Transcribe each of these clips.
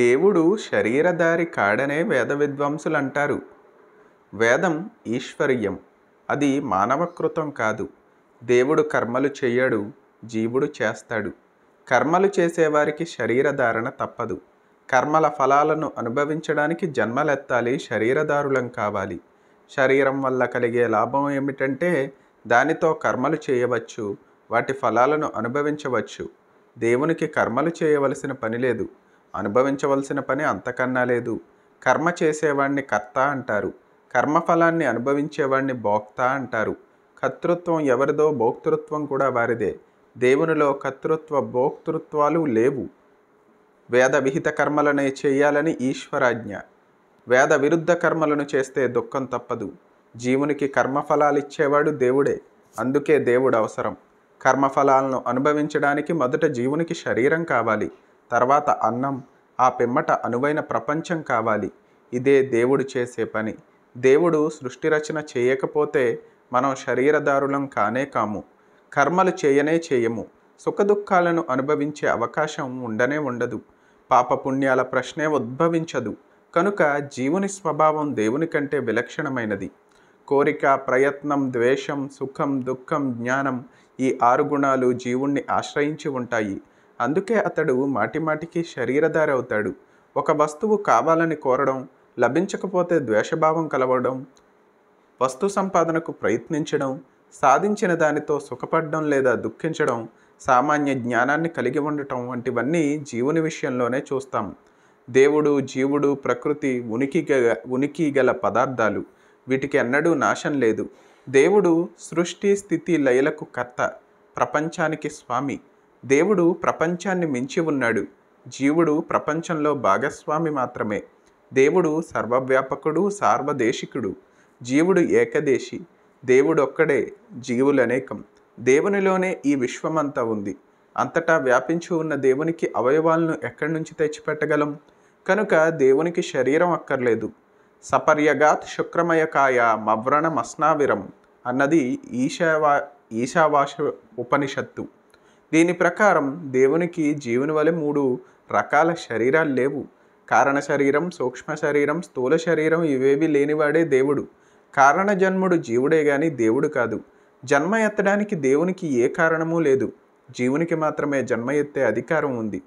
దేవుడు శరీరధారి కాడనే వేద విద్వాంసులు అంటారు వేదం ఈశ్వర్యం అది మానవకృతం కాదు దేవుడు కర్మలు చేయడు జీవుడు చేస్తాడు కర్మలు చేసేవారికి శరీరధారణ తప్పదు కర్మల ఫలాలను అనుభవించడానికి జన్మలెత్తాలి శరీరదారులం కావాలి శరీరం వల్ల కలిగే లాభం ఏమిటంటే దానితో కర్మలు చేయవచ్చు వాటి ఫలాలను అనుభవించవచ్చు దేవునికి కర్మలు చేయవలసిన పని లేదు అనుభవించవలసిన పని అంతకన్నా లేదు కర్మ చేసేవాణ్ణి కర్త అంటారు కర్మఫలాన్ని అనుభవించేవాణ్ణి భోక్త అంటారు కర్తృత్వం ఎవరిదో భోక్తృత్వం కూడా వారిదే దేవునిలో కర్తృత్వ భోక్తృత్వాలు లేవు వేద విహిత కర్మలనే చేయాలని ఈశ్వరాజ్ఞ వేద విరుద్ధ కర్మలను చేస్తే దుఃఖం తప్పదు జీవునికి ఇచ్చేవాడు దేవుడే అందుకే దేవుడు అవసరం కర్మఫలాలను అనుభవించడానికి మొదట జీవునికి శరీరం కావాలి తర్వాత అన్నం ఆ పిమ్మట అనువైన ప్రపంచం కావాలి ఇదే దేవుడు చేసే పని దేవుడు సృష్టి రచన చేయకపోతే మనం శరీరదారులం కానే కాము కర్మలు చేయనే చేయము సుఖదుఖాలను అనుభవించే అవకాశం ఉండనే ఉండదు పాపపుణ్యాల ప్రశ్నే ఉద్భవించదు కనుక జీవుని స్వభావం దేవుని కంటే విలక్షణమైనది కోరిక ప్రయత్నం ద్వేషం సుఖం దుఃఖం జ్ఞానం ఈ ఆరు గుణాలు జీవుణ్ణి ఆశ్రయించి ఉంటాయి అందుకే అతడు మాటిమాటికి శరీరధారి అవుతాడు ఒక వస్తువు కావాలని కోరడం లభించకపోతే ద్వేషభావం కలవడం వస్తు సంపాదనకు ప్రయత్నించడం సాధించిన దానితో సుఖపడడం లేదా దుఃఖించడం సామాన్య జ్ఞానాన్ని కలిగి ఉండటం వంటివన్నీ జీవుని విషయంలోనే చూస్తాం దేవుడు జీవుడు ప్రకృతి ఉనికి ఉనికి గల పదార్థాలు వీటికి ఎన్నడూ నాశం లేదు దేవుడు సృష్టి స్థితి లయలకు కర్త ప్రపంచానికి స్వామి దేవుడు ప్రపంచాన్ని మించి ఉన్నాడు జీవుడు ప్రపంచంలో భాగస్వామి మాత్రమే దేవుడు సర్వవ్యాపకుడు సార్వదేశికుడు జీవుడు ఏకదేశి దేవుడు ఒక్కడే జీవులు అనేకం దేవునిలోనే ఈ విశ్వమంతా ఉంది అంతటా వ్యాపించి ఉన్న దేవునికి అవయవాలను ఎక్కడి నుంచి తెచ్చిపెట్టగలం కనుక దేవునికి శరీరం అక్కర్లేదు సపర్యగాత్ శుక్రమయకాయ మవ్రణ మస్నావిరం అన్నది ఈశావా ఈశావాస ఉపనిషత్తు దీని ప్రకారం దేవునికి జీవుని వలె మూడు రకాల శరీరాలు లేవు కారణ శరీరం సూక్ష్మ శరీరం స్థూల శరీరం ఇవేవి లేనివాడే దేవుడు కారణ జన్ముడు జీవుడే గాని దేవుడు కాదు జన్మ ఎత్తడానికి దేవునికి ఏ కారణమూ లేదు జీవునికి మాత్రమే జన్మ ఎత్తే అధికారం ఉంది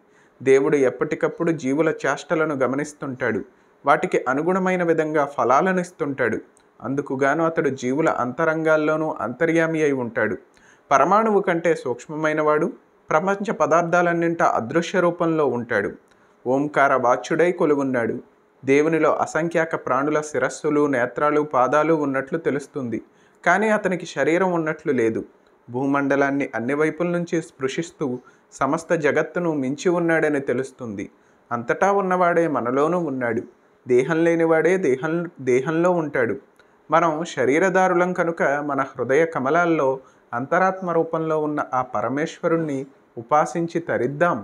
దేవుడు ఎప్పటికప్పుడు జీవుల చేష్టలను గమనిస్తుంటాడు వాటికి అనుగుణమైన విధంగా ఫలాలను ఇస్తుంటాడు అందుకుగాను అతడు జీవుల అంతరంగాల్లోనూ అంతర్యామి అయి ఉంటాడు పరమాణువు కంటే సూక్ష్మమైనవాడు ప్రపంచ పదార్థాలన్నింట అదృశ్య రూపంలో ఉంటాడు ఓంకార వాచ్యుడై కొలుగున్నాడు దేవునిలో అసంఖ్యాక ప్రాణుల శిరస్సులు నేత్రాలు పాదాలు ఉన్నట్లు తెలుస్తుంది కానీ అతనికి శరీరం ఉన్నట్లు లేదు భూమండలాన్ని అన్ని వైపుల నుంచి స్పృశిస్తూ సమస్త జగత్తును మించి ఉన్నాడని తెలుస్తుంది అంతటా ఉన్నవాడే మనలోనూ ఉన్నాడు దేహం లేనివాడే దేహం దేహంలో ఉంటాడు మనం శరీరదారులం కనుక మన హృదయ కమలాల్లో అంతరాత్మ రూపంలో ఉన్న ఆ పరమేశ్వరుణ్ణి ఉపాసించి తరిద్దాం